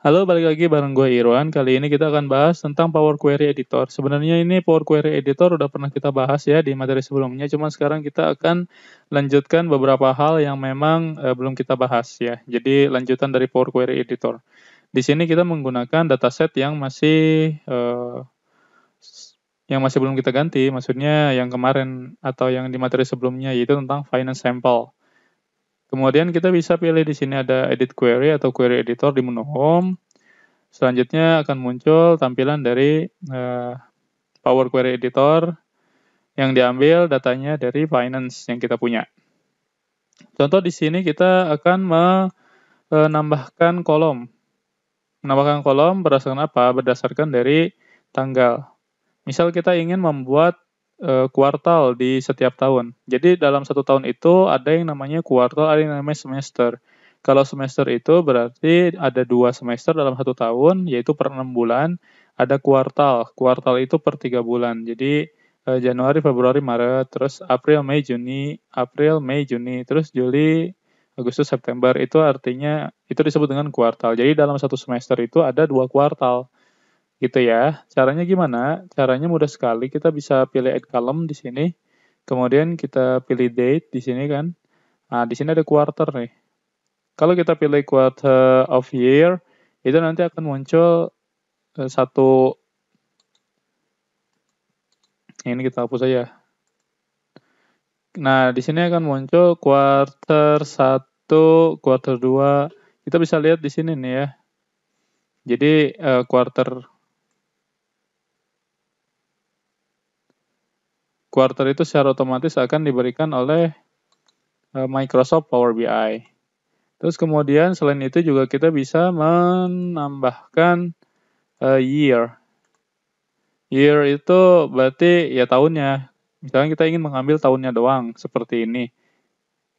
Halo, balik lagi bareng gue Irwan. Kali ini kita akan bahas tentang Power Query Editor. Sebenarnya ini Power Query Editor udah pernah kita bahas ya di materi sebelumnya, Cuman sekarang kita akan lanjutkan beberapa hal yang memang eh, belum kita bahas ya. Jadi lanjutan dari Power Query Editor. Di sini kita menggunakan dataset yang masih eh, yang masih belum kita ganti, maksudnya yang kemarin atau yang di materi sebelumnya yaitu tentang finance sample. Kemudian kita bisa pilih di sini ada edit query atau query editor di menu home. Selanjutnya akan muncul tampilan dari uh, Power Query Editor yang diambil datanya dari Finance yang kita punya. Contoh di sini kita akan menambahkan eh, kolom. Menambahkan kolom berdasarkan apa? Berdasarkan dari tanggal. Misal kita ingin membuat Eh, kuartal di setiap tahun. Jadi dalam satu tahun itu ada yang namanya kuartal, ada yang namanya semester. Kalau semester itu berarti ada dua semester dalam satu tahun, yaitu per enam bulan. Ada kuartal, kuartal itu per tiga bulan. Jadi eh, Januari, Februari, Maret, terus April, Mei, Juni, April, Mei, Juni, terus Juli, Agustus, September. Itu artinya itu disebut dengan kuartal. Jadi dalam satu semester itu ada dua kuartal gitu ya. Caranya gimana? Caranya mudah sekali. Kita bisa pilih add column di sini. Kemudian kita pilih date di sini kan. Nah, di sini ada quarter nih. Kalau kita pilih quarter of year, itu nanti akan muncul eh, satu ini kita hapus aja. Nah, di sini akan muncul quarter 1, quarter 2. Kita bisa lihat di sini nih ya. Jadi eh, quarter quarter itu secara otomatis akan diberikan oleh eh, Microsoft Power BI. Terus kemudian selain itu juga kita bisa menambahkan eh, year. Year itu berarti ya tahunnya. Misalnya kita ingin mengambil tahunnya doang seperti ini.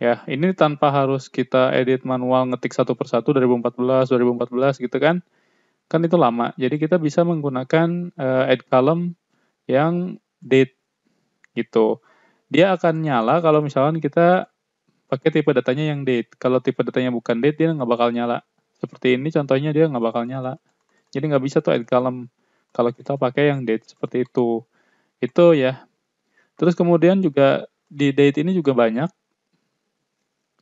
Ya, ini tanpa harus kita edit manual ngetik satu persatu 2014, 2014 gitu kan. Kan itu lama. Jadi kita bisa menggunakan uh, eh, add column yang date gitu. Dia akan nyala kalau misalkan kita pakai tipe datanya yang date. Kalau tipe datanya bukan date, dia nggak bakal nyala. Seperti ini contohnya dia nggak bakal nyala. Jadi nggak bisa tuh add column kalau kita pakai yang date seperti itu. Itu ya. Terus kemudian juga di date ini juga banyak.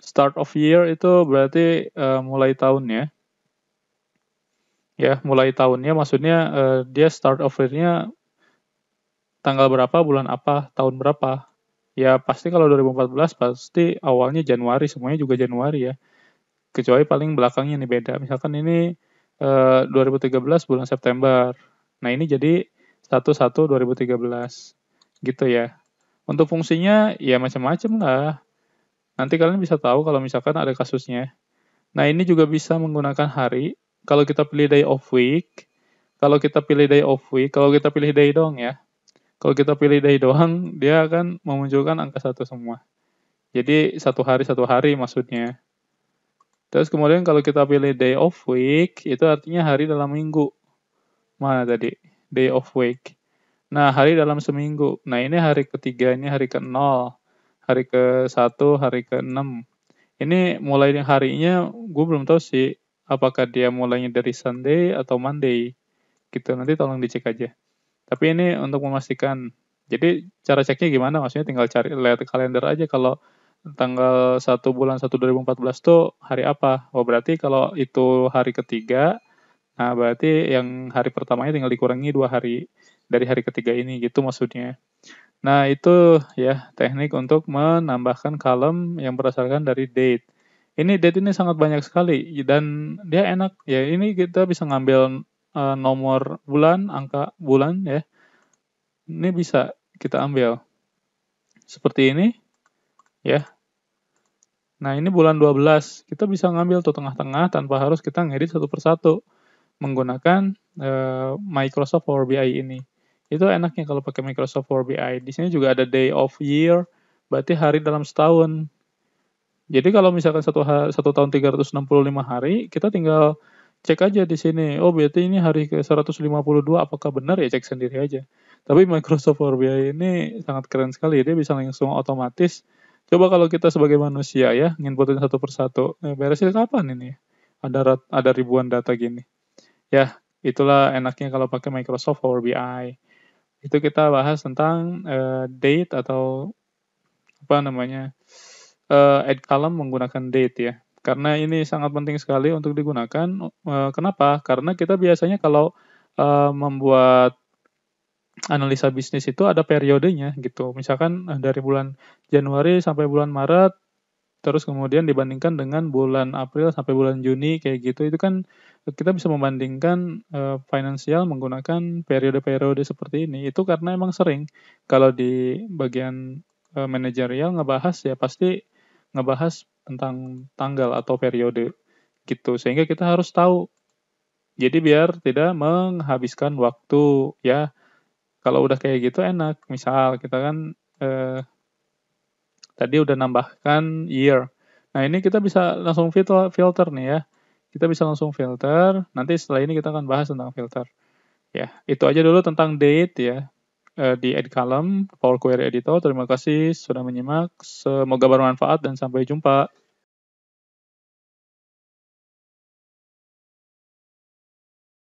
Start of year itu berarti uh, mulai tahunnya ya mulai tahunnya maksudnya uh, dia start of year-nya tanggal berapa, bulan apa, tahun berapa. Ya pasti kalau 2014 pasti awalnya Januari, semuanya juga Januari ya. Kecuali paling belakangnya nih beda. Misalkan ini eh, 2013 bulan September. Nah ini jadi 11 2013 gitu ya. Untuk fungsinya ya macam-macam lah. Nanti kalian bisa tahu kalau misalkan ada kasusnya. Nah, ini juga bisa menggunakan hari. Kalau kita pilih day of week, kalau kita pilih day of week, kalau kita pilih day dong ya, kalau kita pilih day doang, dia akan memunculkan angka satu semua. Jadi satu hari satu hari maksudnya. Terus kemudian kalau kita pilih day of week, itu artinya hari dalam minggu. Mana tadi? Day of week. Nah, hari dalam seminggu. Nah, ini hari ketiga ini hari ke-0, hari ke-1, hari ke-6. Ini mulai harinya, gue belum tahu sih apakah dia mulainya dari Sunday atau Monday. Gitu, nanti tolong dicek aja. Tapi ini untuk memastikan. Jadi cara ceknya gimana? Maksudnya tinggal cari lihat kalender aja kalau tanggal 1 bulan 1 2014 tuh hari apa? Oh berarti kalau itu hari ketiga, nah berarti yang hari pertamanya tinggal dikurangi dua hari dari hari ketiga ini gitu maksudnya. Nah itu ya teknik untuk menambahkan kalem yang berdasarkan dari date ini date ini sangat banyak sekali dan dia enak ya ini kita bisa ngambil Eh, nomor bulan, angka bulan ya. Ini bisa kita ambil. Seperti ini ya. Nah, ini bulan 12. Kita bisa ngambil tuh tengah-tengah tanpa harus kita ngedit satu persatu menggunakan uh, Microsoft Power BI ini. Itu enaknya kalau pakai Microsoft Power BI. Di sini juga ada day of year, berarti hari dalam setahun. Jadi kalau misalkan satu, satu tahun 365 hari, kita tinggal cek aja di sini. Oh, berarti ini hari ke-152 apakah benar ya cek sendiri aja. Tapi Microsoft Power BI ini sangat keren sekali. Dia bisa langsung otomatis. Coba kalau kita sebagai manusia ya, nginputin satu persatu. Eh, beresin kapan ini? Ada ada ribuan data gini. Ya, itulah enaknya kalau pakai Microsoft Power BI. Itu kita bahas tentang uh, date atau apa namanya? Uh, eh, add column menggunakan date ya karena ini sangat penting sekali untuk digunakan. Eh, kenapa? Karena kita biasanya kalau eh, membuat analisa bisnis itu ada periodenya gitu. Misalkan eh, dari bulan Januari sampai bulan Maret, terus kemudian dibandingkan dengan bulan April sampai bulan Juni kayak gitu, itu kan kita bisa membandingkan finansial menggunakan periode-periode seperti ini. Itu karena emang sering kalau di bagian manajerial ngebahas ya pasti ngebahas tentang tanggal atau periode gitu sehingga kita harus tahu jadi biar tidak menghabiskan waktu ya kalau udah kayak gitu enak misal kita kan eh, tadi udah nambahkan year nah ini kita bisa langsung filter filter nih ya kita bisa langsung filter nanti setelah ini kita akan bahas tentang filter ya itu aja dulu tentang date ya Eh, di kolom, Power Query Editor. Terima kasih sudah menyimak. Semoga bermanfaat dan sampai jumpa.